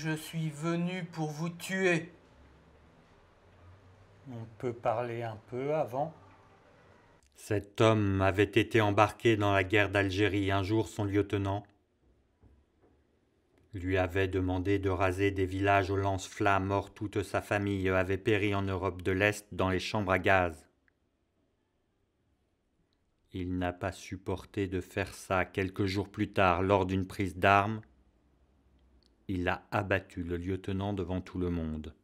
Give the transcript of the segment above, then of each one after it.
Je suis venu pour vous tuer. On peut parler un peu avant Cet homme avait été embarqué dans la guerre d'Algérie un jour son lieutenant lui avait demandé de raser des villages aux lance-flammes, or toute sa famille avait péri en Europe de l'Est dans les chambres à gaz. Il n'a pas supporté de faire ça quelques jours plus tard lors d'une prise d'armes il a abattu le lieutenant devant tout le monde.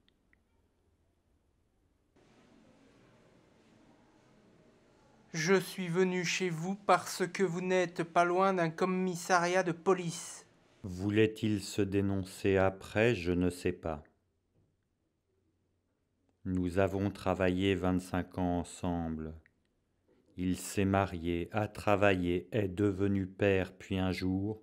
Je suis venu chez vous parce que vous n'êtes pas loin d'un commissariat de police. Voulait-il se dénoncer après, je ne sais pas. Nous avons travaillé 25 ans ensemble. Il s'est marié, a travaillé, est devenu père, puis un jour,